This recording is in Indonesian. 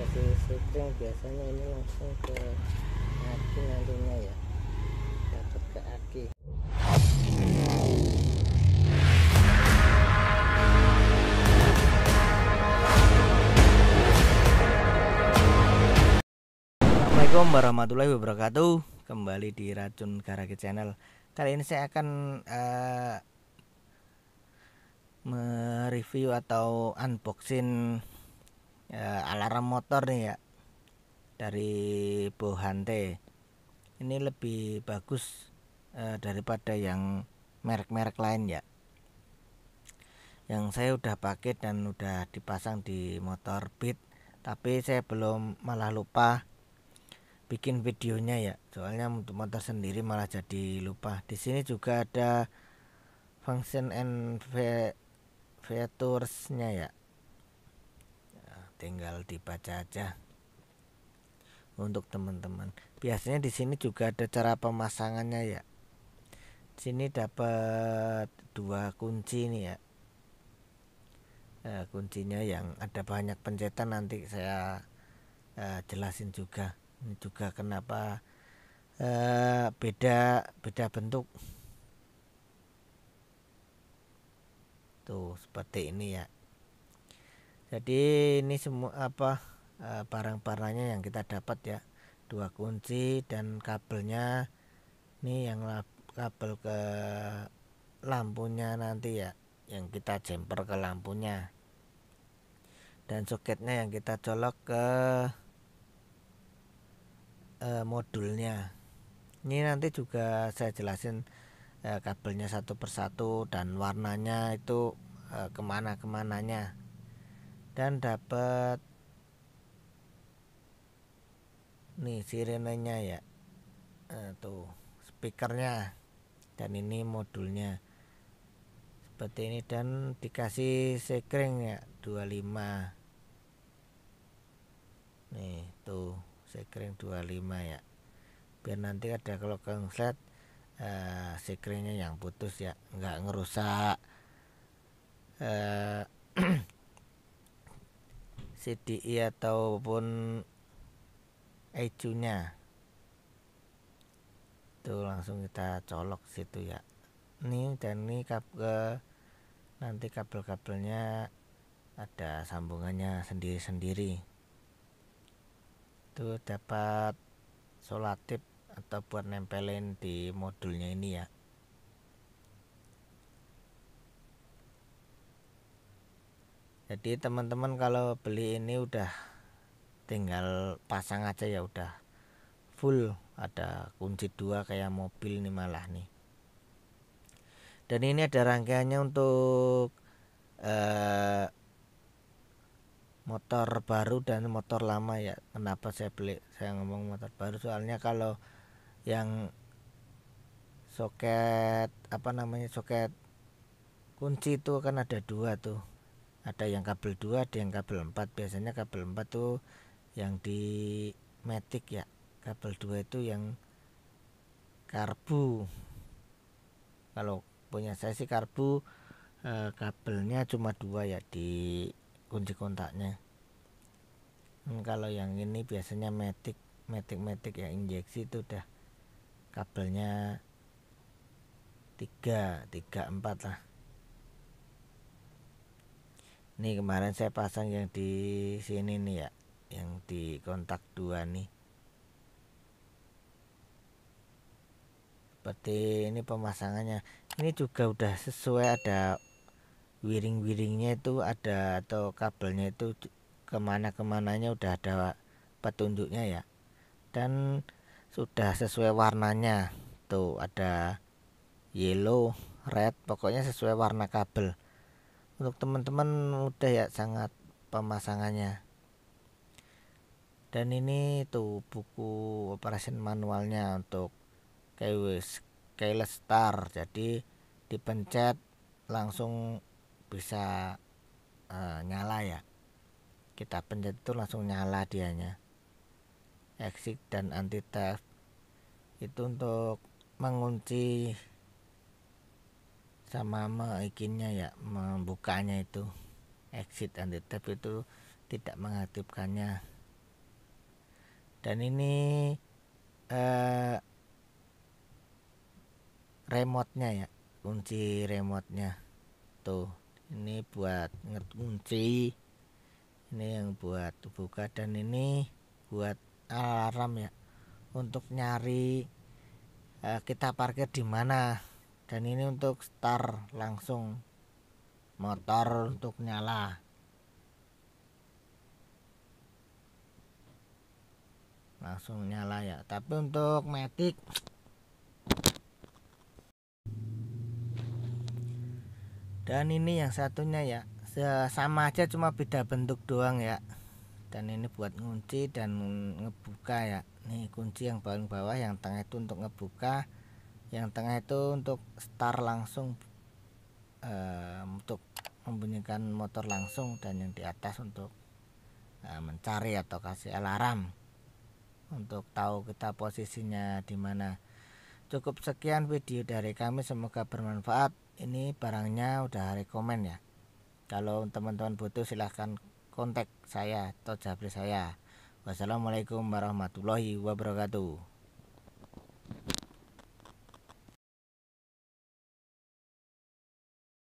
dikasih string biasanya ini langsung ke aki nantinya ya dapat ke aki Assalamualaikum warahmatullahi wabarakatuh kembali di racun garage channel kali ini saya akan uh, mereview atau unboxing ya, alarm motor nih ya dari Bohante ini lebih bagus eh, daripada yang merek-merek lain ya yang saya udah pakai dan udah dipasang di motor Beat tapi saya belum malah lupa bikin videonya ya soalnya untuk motor sendiri malah jadi lupa di sini juga ada function and features-nya ya tinggal dibaca aja untuk teman-teman biasanya di sini juga ada cara pemasangannya ya sini dapat dua kunci nih ya eh, kuncinya yang ada banyak pencetan nanti saya eh, jelasin juga ini juga kenapa eh, beda beda bentuk tuh seperti ini ya jadi ini semua apa eh, barang-barangnya yang kita dapat ya dua kunci dan kabelnya ini yang kabel ke lampunya nanti ya yang kita jumper ke lampunya dan soketnya yang kita colok ke eh, modulnya ini nanti juga saya jelasin eh, kabelnya satu persatu dan warnanya itu eh, kemana kemananya dan dapat nih sirenenya ya eh, tuh speakernya dan ini modulnya seperti ini dan dikasih sekring ya 25 nih tuh sekring 25 ya biar nanti ada kalau kengslet uh, eh, sekringnya yang putus ya nggak ngerusak uh, CDI e ataupun ECU-nya. Tuh langsung kita colok situ ya. Ini dan ini kabel nanti kabel-kabelnya ada sambungannya sendiri-sendiri. Tuh dapat solatip atau buat nempelin di modulnya ini ya. jadi teman-teman kalau beli ini udah tinggal pasang aja ya udah full ada kunci dua kayak mobil nih malah nih dan ini ada rangkaiannya untuk eh, motor baru dan motor lama ya kenapa saya beli saya ngomong motor baru soalnya kalau yang soket apa namanya soket kunci itu kan ada dua tuh ada yang kabel 2 ada yang kabel 4 biasanya kabel 4 tuh yang di matic ya kabel 2 itu yang karbu kalau punya saya sih karbu eh, kabelnya cuma dua ya di kunci kontaknya hmm, kalau yang ini biasanya matic matic matic ya injeksi itu udah kabelnya tiga tiga empat lah nih kemarin saya pasang yang di sini nih ya yang di kontak dua nih seperti ini pemasangannya ini juga udah sesuai ada wiring-wiringnya itu ada atau kabelnya itu kemana-kemananya udah ada petunjuknya ya dan sudah sesuai warnanya tuh ada yellow red pokoknya sesuai warna kabel untuk teman-teman mudah ya sangat pemasangannya dan ini tuh buku operation manualnya untuk keyless star jadi dipencet langsung bisa uh, nyala ya kita pencet itu langsung nyala dianya exit dan anti theft itu untuk mengunci sama meikinnya ya membukanya itu exit and tab itu tidak mengaktifkannya dan ini eh, remote-nya ya kunci remote-nya tuh ini buat ngekunci ini yang buat buka dan ini buat alarm ya untuk nyari eh, kita parkir di mana dan ini untuk start langsung motor untuk nyala langsung nyala ya tapi untuk matic dan ini yang satunya ya sama aja cuma beda bentuk doang ya dan ini buat ngunci dan ngebuka ya nih kunci yang paling bawah yang tengah itu untuk ngebuka yang tengah itu untuk start langsung uh, untuk membunyikan motor langsung dan yang di atas untuk uh, mencari atau kasih alarm untuk tahu kita posisinya di mana cukup sekian video dari kami semoga bermanfaat ini barangnya udah rekomend ya kalau teman-teman butuh silahkan kontak saya atau jabri saya wassalamualaikum warahmatullahi wabarakatuh